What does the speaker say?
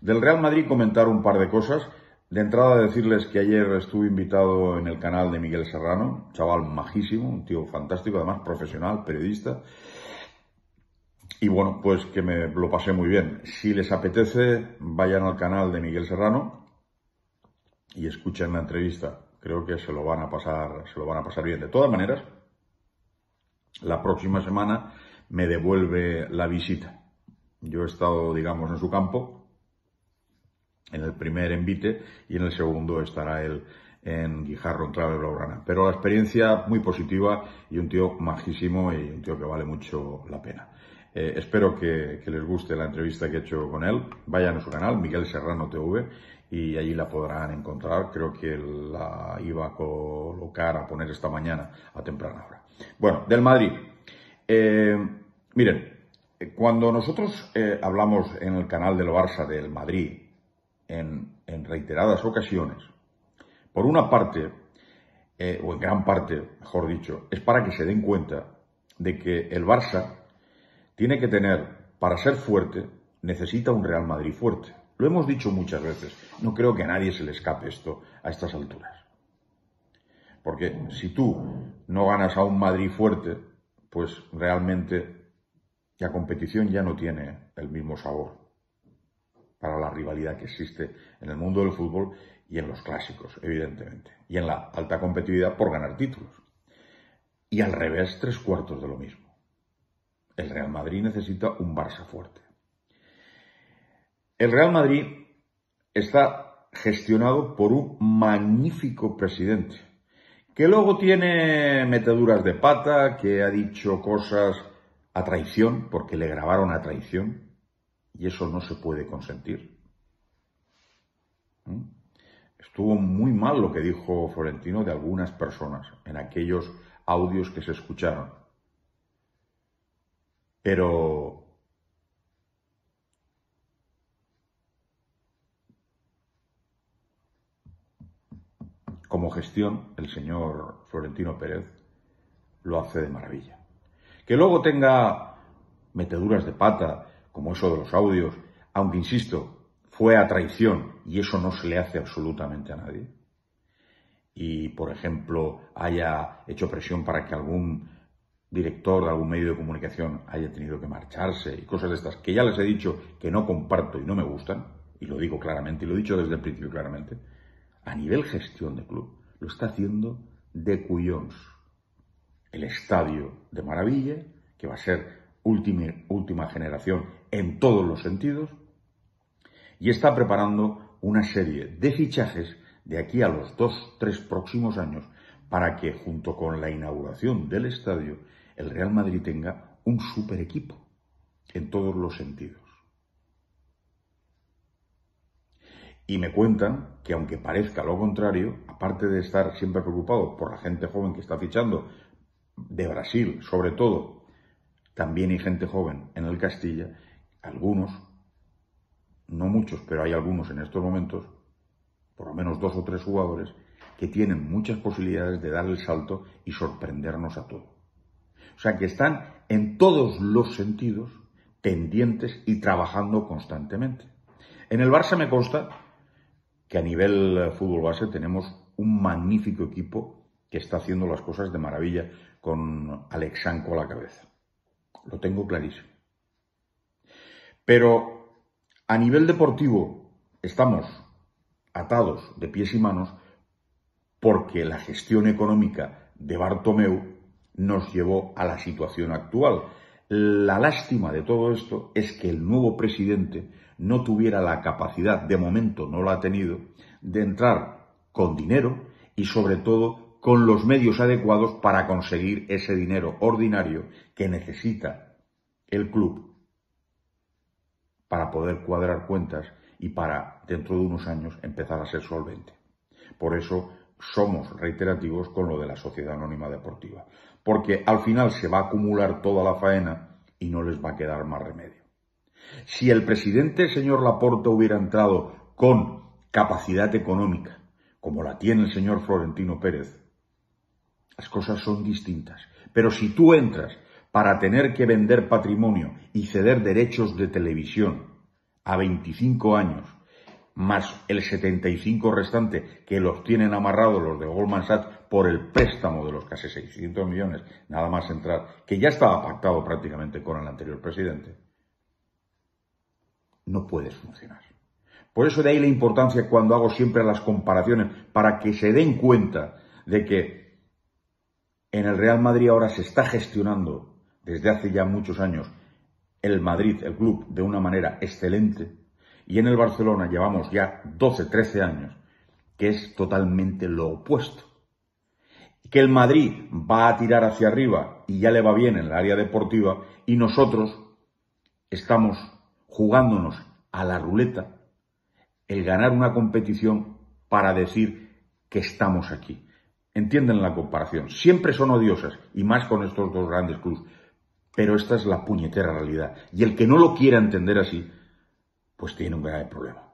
Del Real Madrid comentar un par de cosas. De entrada decirles que ayer estuve invitado en el canal de Miguel Serrano, chaval majísimo, un tío fantástico, además profesional, periodista. Y bueno, pues que me lo pasé muy bien. Si les apetece, vayan al canal de Miguel Serrano y escuchen la entrevista. Creo que se lo van a pasar, se lo van a pasar bien. De todas maneras, la próxima semana me devuelve la visita. Yo he estado, digamos, en su campo en el primer envite y en el segundo estará él en Guijarro, en Trave, Blaugrana. Pero la experiencia muy positiva y un tío majísimo y un tío que vale mucho la pena. Eh, espero que, les guste la entrevista que he hecho con él. Vayan a su canal, Miguel Serrano TV, y allí la podrán encontrar. Creo que la iba a colocar, a poner esta mañana a temprana hora. Bueno, del Madrid. Eh, miren, eh, cuando nosotros eh, hablamos en el canal del Barça del Madrid, en, reiteradas ocasiones, por una parte, eh, o en gran parte, mejor dicho, es para que se den cuenta de que el Barça tiene que tener, para ser fuerte, necesita un Real Madrid fuerte. Lo hemos dicho muchas veces, no creo que a nadie se le escape esto a estas alturas. Porque si tú no ganas a un Madrid fuerte, pues realmente la competición ya no tiene el mismo sabor para la rivalidad que existe en el mundo del fútbol y en los clásicos, evidentemente, y en la alta competitividad por ganar títulos. Y al revés, tres cuartos de lo mismo. El Real Madrid necesita un Barça fuerte. El Real Madrid está gestionado por un magnífico presidente, que luego tiene meteduras de pata, que ha dicho cosas a traición, porque le grabaron a traición, y eso no se puede consentir. ¿Mm? Estuvo muy mal lo que dijo Florentino de algunas personas en aquellos audios que se escucharon. Pero como gestión, el señor Florentino Pérez lo hace de maravilla. Que luego tenga meteduras de pata como eso de los audios, aunque insisto, fue a traición y eso no se le hace absolutamente a nadie. Y, por ejemplo, haya hecho presión para que algún director de algún medio de comunicación haya tenido que marcharse y cosas de estas que ya les he dicho que no comparto y no me gustan, y lo digo claramente, y lo he dicho desde el principio claramente, a nivel gestión de club, lo está haciendo de Cuyons, el estadio de maravilla, que va a ser última, generación en todos los sentidos, y está preparando una serie de fichajes de aquí a los dos, tres próximos años para que junto con la inauguración del estadio el Real Madrid tenga un super equipo en todos los sentidos. Y me cuentan que aunque parezca lo contrario, aparte de estar siempre preocupado por la gente joven que está fichando de Brasil, sobre todo también hay gente joven en el Castilla, algunos, no muchos, pero hay algunos en estos momentos, por lo menos dos o tres jugadores, que tienen muchas posibilidades de dar el salto y sorprendernos a todos. O sea que están en todos los sentidos pendientes y trabajando constantemente. En el Barça me consta que a nivel eh, fútbol base tenemos un magnífico equipo que está haciendo las cosas de maravilla con Alexanco a la cabeza lo tengo clarísimo. Pero a nivel deportivo estamos atados de pies y manos porque la gestión económica de Bartomeu nos llevó a la situación actual. La lástima de todo esto es que el nuevo presidente no tuviera la capacidad, de momento no lo ha tenido, de entrar con dinero y sobre todo con los medios adecuados para conseguir ese dinero ordinario que necesita el club para poder cuadrar cuentas y para dentro de unos años empezar a ser solvente. Por eso somos reiterativos con lo de la Sociedad Anónima Deportiva, porque al final se va a acumular toda la faena y no les va a quedar más remedio. Si el presidente, señor Laporta, hubiera entrado con capacidad económica, como la tiene el señor Florentino Pérez, las cosas son distintas. Pero si tú entras para tener que vender patrimonio y ceder derechos de televisión a 25 años, más el 75 restante que los tienen amarrados los de Goldman Sachs por el préstamo de los casi 600 millones, nada más entrar, que ya estaba pactado prácticamente con el anterior presidente, no puedes funcionar. Por eso de ahí la importancia cuando hago siempre las comparaciones, para que se den cuenta de que en el Real Madrid ahora se está gestionando desde hace ya muchos años el Madrid, el club, de una manera excelente. Y en el Barcelona llevamos ya 12, 13 años, que es totalmente lo opuesto. Que el Madrid va a tirar hacia arriba y ya le va bien en el área deportiva y nosotros estamos jugándonos a la ruleta el ganar una competición para decir que estamos aquí. Entienden la comparación. Siempre son odiosas, y más con estos dos grandes clubes. Pero esta es la puñetera realidad. Y el que no lo quiera entender así, pues tiene un grave problema.